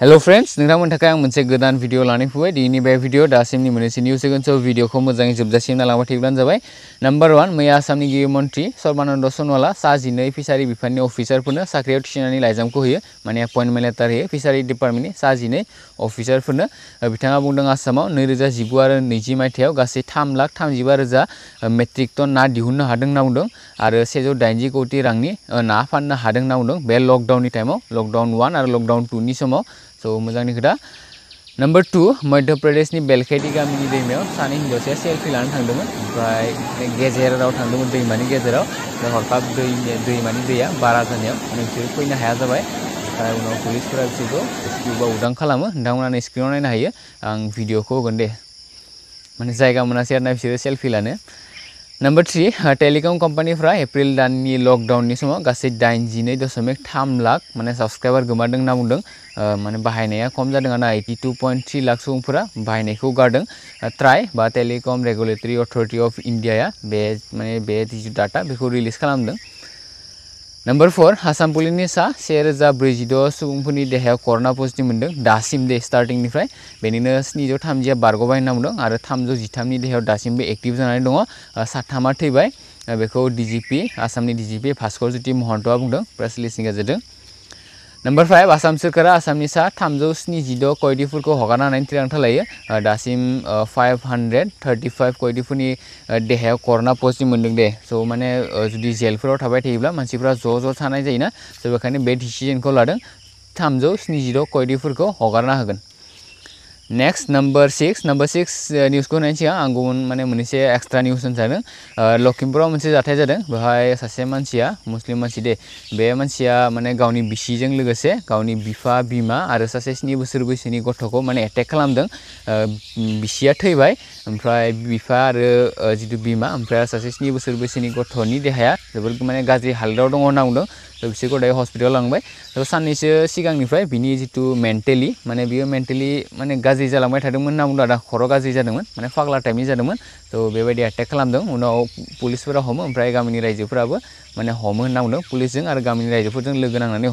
hello friends नोंथांमोननि थाखाय आं मोनसे गोदान भिडिअ लानानै फैबाय दिनैनि बे भिडियो दासिमनि मोननैसो निउस होगोन स' भिडिअखौ मोजाङै जोबजासिम लांबाय थायोब्लानो जाबाय नाम्बार वान मैया आसामनि गिबि मन्थ्रि सर्बानन्द सनवाला सा जिनै फिसारि बिफाननि अफिसारफोरनो साख्रियाव थिसननानै लाइजामखौ होयो माने एपइन्टमेन्ट लेटार होयो फिसारि डिपार्टमेन्टनि सा जिनै अफिसारफोरनो बिथाङा बुंदों आसामाव नैरोजा और आरो नैजि गई गासै थाम लाख थामजिबा रोजा मेट्रिक टन ना दिहुननो हादों होनना बुंदों आरो सेजौ दाइनजि कौटि रांनि ना फाननो हादों होनना बुंदों बे लकडाउननि टाइमाव लकडाउन वन और लकडाउन टू टुनि समाव सो मोजांनि खोथा नम्बर टू मध्य प्रदेश की गामिनि दैमायाव सानै हिन्जावसाया सेलफि लानो थांदोंमोन ओमफ्राय गेजेराव थांदोंमोन गेजेराव हरखाब दै दैया बारा जानायाव फैन फैनो हाया जाबाय ओमफ्राय उनाव पुलिसफोरा बिसोरखौ खालामो नोंथांमोनानो स्क्रिनाव नायनो हायो आं भिडिअखौ होगोन दे माने जायगा मोनासै आरोना बिसोरो number three telecom company April दाननि लकडाउननि समाव गासै दाइनजिनै दशमिक थाम लाख माने साबसक्राइबार गोमादों होनना बुंदों माने बाहायनाया खम जादों आरो eighty two point three lakh सुबुंफोरा बाहायनायखौ गारदों ट्राइ बा Telecom Regulatory Authority of India बे बे जि डाटा बेखौ रिलिज खालामदों नम्बर फर आसाम पुलिसनि सा सेरोजा ब्रैजिद' सुबुंफोरनि देहायाव कर'ना पजिटिव मोन्दों दासिम दे स्टार्टिंनिफ्राय बेनिनो स्निजौ थामजिया बारग'बाय होनना बुंदों आरो थामजौ जिथामनि देहायाव दासिमबो एक्टिभ जानानै दङ साथामा थैबाय बेखौ डिजिपि भास्कर ज्योति महन्तआ बुद्ध प्रेस रिलिजनि गेजेरजों नम्बर फाइव आसाम सोरखारा आसामनि सा थामजौ स्निजिद' कयदिफोरखौ हगारनानै थिरांथा लायो दासिम फाइभ हान्ड्रेड थार्टिफाइभ कयदिफोरनि देहायाव कर'ना पजिटिभ मोन्दों दे स' माने जुदि जेलफोराव थाबाय थायोब्ला मानसिफ्रा ज' ज' थानाय जायोना स' बेखायनो बे डिसिजनखौ लादों थामजौ स्निजिद' कयदिफोरखौ हगारना होगोन next number six number six निउसखौ को आं गुबुन माने मोनसे एक्सट्रा निउस होनसारदों लखीमपुर मोनसे जाथाय जादों बेहाय सासे मानसिया मुस्लिम मानसि दे बे मानसिया माने गावनि बिसिजों लोगोसे गावनि बिफा बिमा आरो सासे स्नि बोसोर बैसोनि गथ'खौ माने एटेक खालामदों uh, बिसिया थैबाय ओमफ्राय बिफा आरो uh, जितु बिमा ओमफ्राय सासे स्नि बोसोर बैसोनि गथ'नि देहाया जोबोर माने गाज्रि हालोदाव दङ होनना बुंदों तो बिसोरखौ हस्पिटल हस्पिटालाव लांबाय दा साननैसो सिगांनिफ्राय मेन्टेली जितु मेन्टेलि माने बियो मेन्टेलि माने गाज्रि जालांबाय आदा खर' गाज्रि जादोंमोन माने फाग्ला टाइपनि जादोंमोन थ' बेबायदि एटेक खालामदों उनाव पुलिसफोरा हमो ओमफ्राय गामिनि रायजोफोराबो माने हमो होनना पुलिस पुलिसजों आरो गामिनि रायजोफोरजों लोगो नांनानै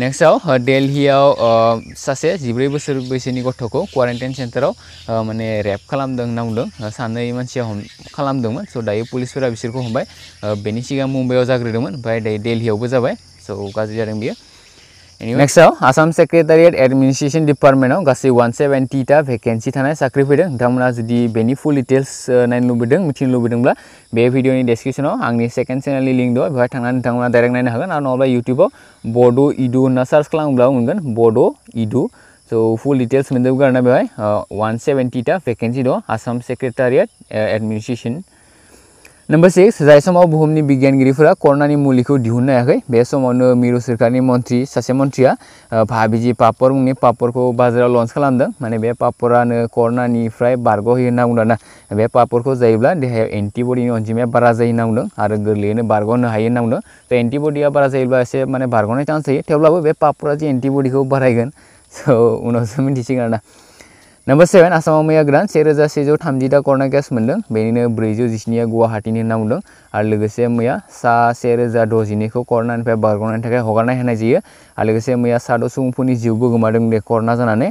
नेक्स्टआव दिल्लीयाव uh, uh, uh, सासे जिब्रै बोसोर बैसोनि को क्वारेन्टाइन सेन्टाराव माने रेप खालामदों नांदों सानै मानसिया हम सो स' दायो पुलिसफोरा बिसोरखौ हमबाय बेनि सिगां मुम्बाइआव जाग्रोदोंमोन ओमफ्राय दायो दिल्लीयावबो जाबाय स' नेक्स्टाव आसाम सेक्रेटारियेट एडमिनिस्ट्रेशन डिपार्टमेन्टाव गासै वान सेभेन्टिटा भेकेन्सि थानाय साख्रि फैदों नोंथांमोना जुदि बेनि फुल डिटेल्स नायनो लुबैदों मिथिनो लुबैदोंब्ला बे भिडिअनि डेसक्रिप्सनाव आंनि सेकेन्ड चेनेलनि लिंक दङ बेवहाय थांनानै नोंथांमोना डाइरेक्ट नायनो हागोन आरो नङाब्ला इउटुबाव बड' इडु होनना सार्च खालामोब्ला मोनगोन बड' इडु स' फुल डिटेल्स मोनजोबगोन आरो बेवहाय वान सेभेन्टिटा भेकेन्सि दङ Assam secretariat administration number six जाय बुहम की बिगियानगिरिफोरा कर'नानि मुलिखौ दिहुननो हायाखै बे समावनो मिरु सोरकारनि मन्थ्रि सासे मन्थ्रिया भाबिजि पापर मुंनि पापरखौ बाजाराव लन्च खालामदों माने बे पापरानो कर'नानिफ्राय बारग'होयो होनना बुंदों आरोना बे पापरखौ जायोब्ला देहायाव एन्टिबडिनि बारा जाए होनना बुंदों आरो गोरलैयैनो बारग'नो हायो होनना बुंदों बारा जायोब्ला एसे माने बारग'नाय चान्स जायो थेवब्लाबो बे पापरा जे एन्टिबडिखौ बारायगोन स' उनावसो मिन्थिसिगोन आरोना नम्बर सेभेन आसाम मैया गोदान सेरोजा सेजौ थामजिदा कर'ना केस मोनदों बेनिनो ब्रैजौ जिस्निया गुवाहाटीनि होनना बुंदों आरो लोगोसे मैया सा सेरोजा द'जिनैखौ कर'नानिफ्राय बारग'नायनि थाखाय हगारनाय होनाय जायो आरो लोगोसे मैया साद' सुबुंफोरनि जिउबो गोमादों बे कर'ना जानानै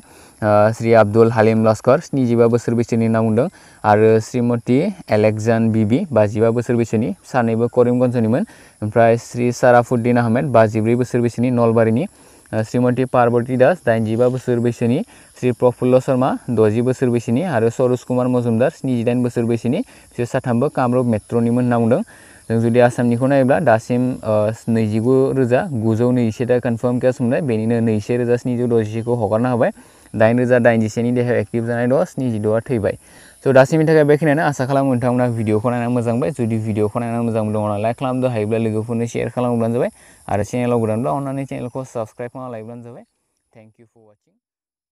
श्री अब्दुल हालिम लस्कर स्निजिबा बोसोर बैसोनि होनना बुंदों आरो श्रीमती एलेक्जान बीबी बाजिबा बोसोर बैसोनि सानैबो करिमगन्जनिमोन ओमफ्राय श्री साराफुद्दिन आहमेद बाजिब्रै बोसोर बैसोनि नलबारिनि श्रीमती पार्वती दास दाइनजिबा बोसोर बैसनी श्री प्रफुल्ल शर्मा द'जि बोसोर बैसनी और सरोज कुमार मजुमदार स्निजिदाइन बोसोर बैसनी बिसोर साथामबो कामरुप मेट्र'निमोन होनना बुंदों जों जुदि आसामनिखौ नायोब्ला नैजिगु रोजा गुजौ नैजिसेथा कनफार्म केस मोनबाय बेनिनो नैजिसे रोजा स्निजौ द'जिसेखौ हगारना हाई दाइन रोजा दाइनजिसेनि देहायाव एक्टिभ जानाय दं स्निजिद'आ थैबाय स' दासिमनि आशा बेखिनियानो आसा खालामो नोंथांमोना भिडिअखौ नायनानै मोजां मोनबाय जुदि भिडिअखौ नायनानै मोजां मोनदोंब्ला लाइक खालामदो हायोब्ला लोगोफोरनो सेयार और जाबाय आरो चेनेलाव को अन्नानै चेनेलखौ साबस्क्राइब थैंक यू जाबाय थेंक फर वाचिं